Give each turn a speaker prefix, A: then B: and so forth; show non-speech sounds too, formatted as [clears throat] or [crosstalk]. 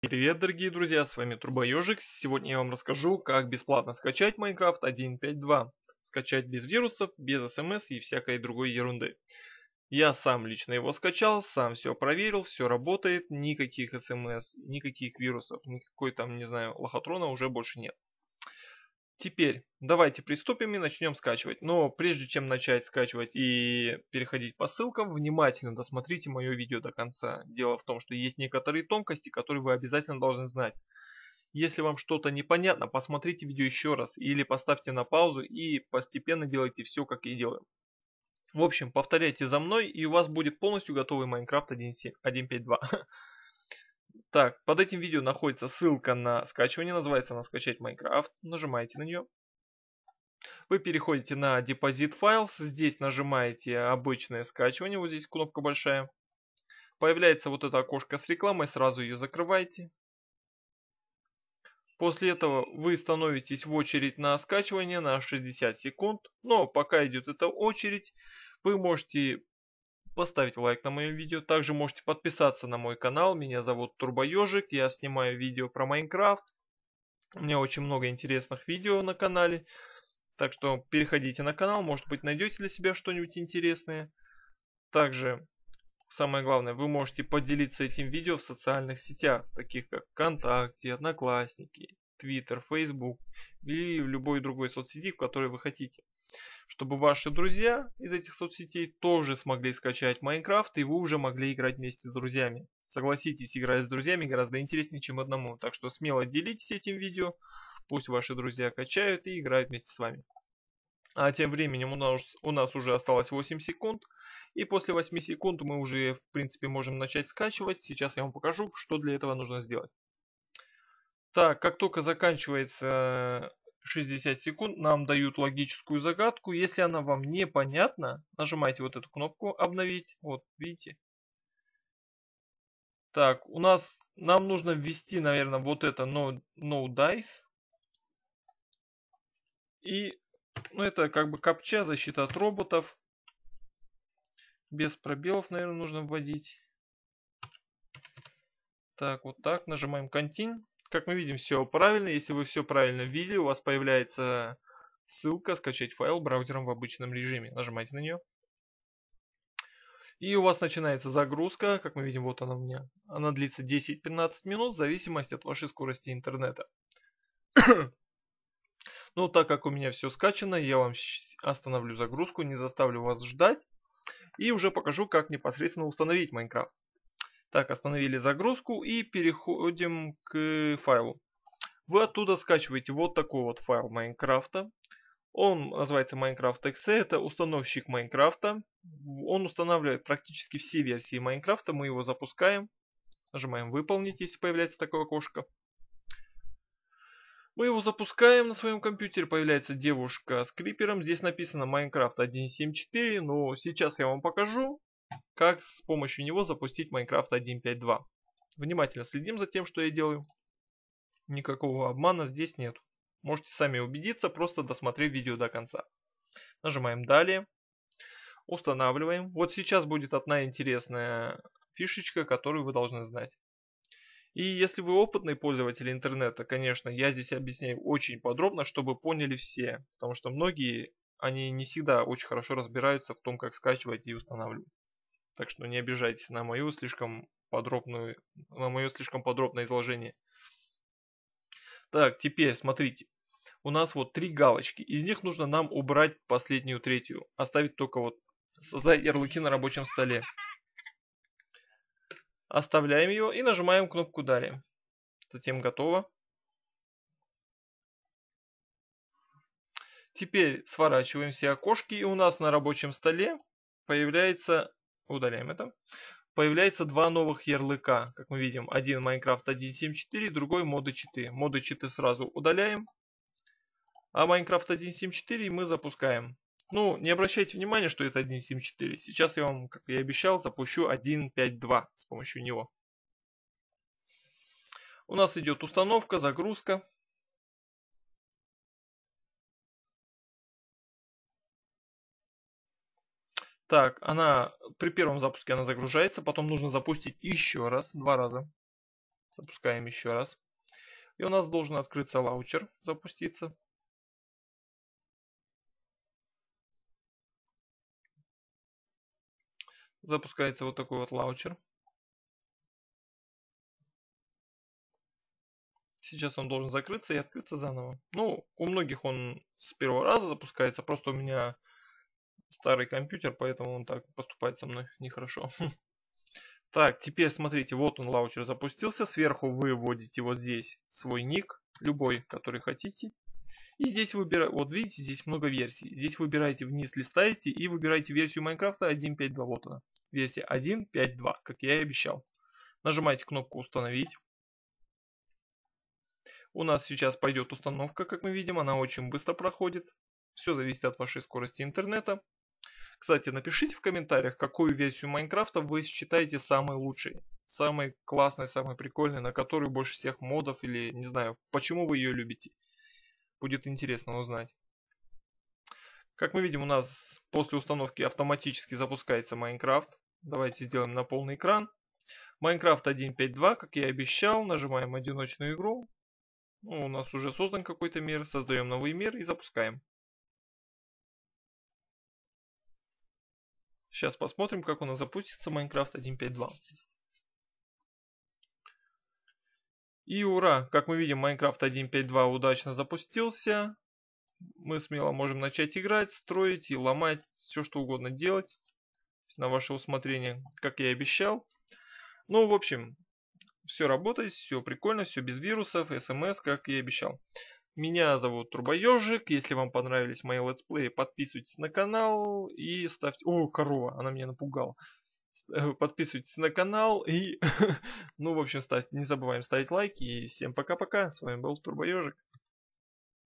A: Привет, дорогие друзья, с вами Трубоежик. Сегодня я вам расскажу, как бесплатно скачать Minecraft 1.5.2. Скачать без вирусов, без смс эм и всякой другой ерунды. Я сам лично его скачал, сам все проверил, все работает, никаких смс, эм никаких вирусов, никакой там, не знаю, лохотрона уже больше нет. Теперь давайте приступим и начнем скачивать. Но прежде чем начать скачивать и переходить по ссылкам, внимательно досмотрите мое видео до конца. Дело в том, что есть некоторые тонкости, которые вы обязательно должны знать. Если вам что-то непонятно, посмотрите видео еще раз или поставьте на паузу и постепенно делайте все, как я делаю. В общем, повторяйте за мной и у вас будет полностью готовый Minecraft 1.5.2. [laughs] Так, под этим видео находится ссылка на скачивание, называется она «Скачать Майнкрафт». Нажимаете на нее. Вы переходите на депозит файлс, здесь нажимаете обычное скачивание, вот здесь кнопка большая. Появляется вот это окошко с рекламой, сразу ее закрываете. После этого вы становитесь в очередь на скачивание на 60 секунд, но пока идет эта очередь, вы можете поставить лайк на моем видео. Также можете подписаться на мой канал. Меня зовут Турбоежик. Я снимаю видео про Майнкрафт. У меня очень много интересных видео на канале. Так что переходите на канал. Может быть найдете для себя что-нибудь интересное. Также, самое главное, вы можете поделиться этим видео в социальных сетях. Таких как ВКонтакте, Одноклассники Twitter, Facebook или в любой другой соцсети, в которой вы хотите. Чтобы ваши друзья из этих соцсетей тоже смогли скачать Майнкрафт и вы уже могли играть вместе с друзьями. Согласитесь, играть с друзьями гораздо интереснее, чем одному. Так что смело делитесь этим видео, пусть ваши друзья качают и играют вместе с вами. А тем временем у нас, у нас уже осталось 8 секунд. И после 8 секунд мы уже, в принципе, можем начать скачивать. Сейчас я вам покажу, что для этого нужно сделать. Так, как только заканчивается 60 секунд, нам дают логическую загадку. Если она вам непонятна, нажимайте вот эту кнопку «Обновить». Вот, видите? Так, у нас... Нам нужно ввести, наверное, вот это no, no dice. И, ну, это как бы капча, защита от роботов. Без пробелов, наверное, нужно вводить. Так, вот так. Нажимаем Continue. Как мы видим, все правильно. Если вы все правильно видели, у вас появляется ссылка «Скачать файл браузером в обычном режиме». Нажимайте на нее. И у вас начинается загрузка, как мы видим, вот она у меня. Она длится 10-15 минут в зависимости от вашей скорости интернета. [clears throat] ну, так как у меня все скачано, я вам остановлю загрузку, не заставлю вас ждать. И уже покажу, как непосредственно установить Minecraft. Так, остановили загрузку и переходим к файлу. Вы оттуда скачиваете вот такой вот файл Майнкрафта. Он называется Minecraft.exe, это установщик Майнкрафта. Он устанавливает практически все версии Майнкрафта, мы его запускаем. Нажимаем выполнить, если появляется такое окошко. Мы его запускаем на своем компьютере, появляется девушка с крипером. Здесь написано Minecraft 1.7.4, но сейчас я вам покажу как с помощью него запустить Minecraft 1.5.2. Внимательно следим за тем, что я делаю. Никакого обмана здесь нет. Можете сами убедиться, просто досмотрев видео до конца. Нажимаем «Далее». Устанавливаем. Вот сейчас будет одна интересная фишечка, которую вы должны знать. И если вы опытный пользователь интернета, конечно, я здесь объясняю очень подробно, чтобы поняли все. Потому что многие, они не всегда очень хорошо разбираются в том, как скачивать и устанавливать. Так что не обижайтесь на мою слишком подробную, на мое слишком подробное изложение. Так, теперь смотрите. У нас вот три галочки. Из них нужно нам убрать последнюю третью. Оставить только вот создать ярлыки на рабочем столе. Оставляем ее и нажимаем кнопку «Далее». Затем «Готово». Теперь сворачиваем все окошки и у нас на рабочем столе появляется Удаляем это. Появляется два новых ярлыка. Как мы видим, один Minecraft 1.7.4, другой моды читы. Моды читы сразу удаляем. А Minecraft 1.7.4 мы запускаем. Ну, не обращайте внимания, что это 1.7.4. Сейчас я вам, как я обещал, запущу 1.5.2 с помощью него. У нас идет установка, загрузка. Так, она при первом запуске она загружается, потом нужно запустить еще раз, два раза. Запускаем еще раз. И у нас должен открыться лаучер, запуститься. Запускается вот такой вот лаучер. Сейчас он должен закрыться и открыться заново. Ну, у многих он с первого раза запускается, просто у меня старый компьютер, поэтому он так поступает со мной нехорошо. [laughs] Так, теперь смотрите, вот он лаунчер запустился. Сверху вы вводите вот здесь свой ник, любой, который хотите. И здесь выбираете, вот видите, здесь много версий. Здесь выбираете вниз, листаете и выбираете версию Майнкрафта 1.5.2. Вот она, версия 1.5.2, как я и обещал. Нажимаете кнопку «Установить». У нас сейчас пойдет установка, как мы видим, она очень быстро проходит. Все зависит от вашей скорости интернета. Кстати, напишите в комментариях, какую версию Майнкрафта вы считаете самой лучшей. Самой классной, самой прикольной, на которую больше всех модов или, не знаю, почему вы ее любите. Будет интересно узнать. Как мы видим, у нас после установки автоматически запускается Майнкрафт. Давайте сделаем на полный экран. Майнкрафт 1.5.2, как я и обещал, нажимаем одиночную игру. Ну, у нас уже создан какой-то мир, создаем новый мир и запускаем. Сейчас посмотрим, как у нас запустится Minecraft 1.5.2. И ура! Как мы видим, Minecraft 1.5.2 удачно запустился. Мы смело можем начать играть, строить и ломать, все что угодно делать. На ваше усмотрение, как я и обещал. Ну, в общем, все работает, все прикольно, все без вирусов, смс, как я и обещал. Меня зовут Трубоежик. Если вам понравились мои летсплеи, подписывайтесь на канал и ставьте... О, корова, она меня напугала. Э, подписывайтесь на канал и... [laughs] ну, в общем, ставьте... не забываем ставить лайки. И всем пока-пока. С вами был Турбоежик.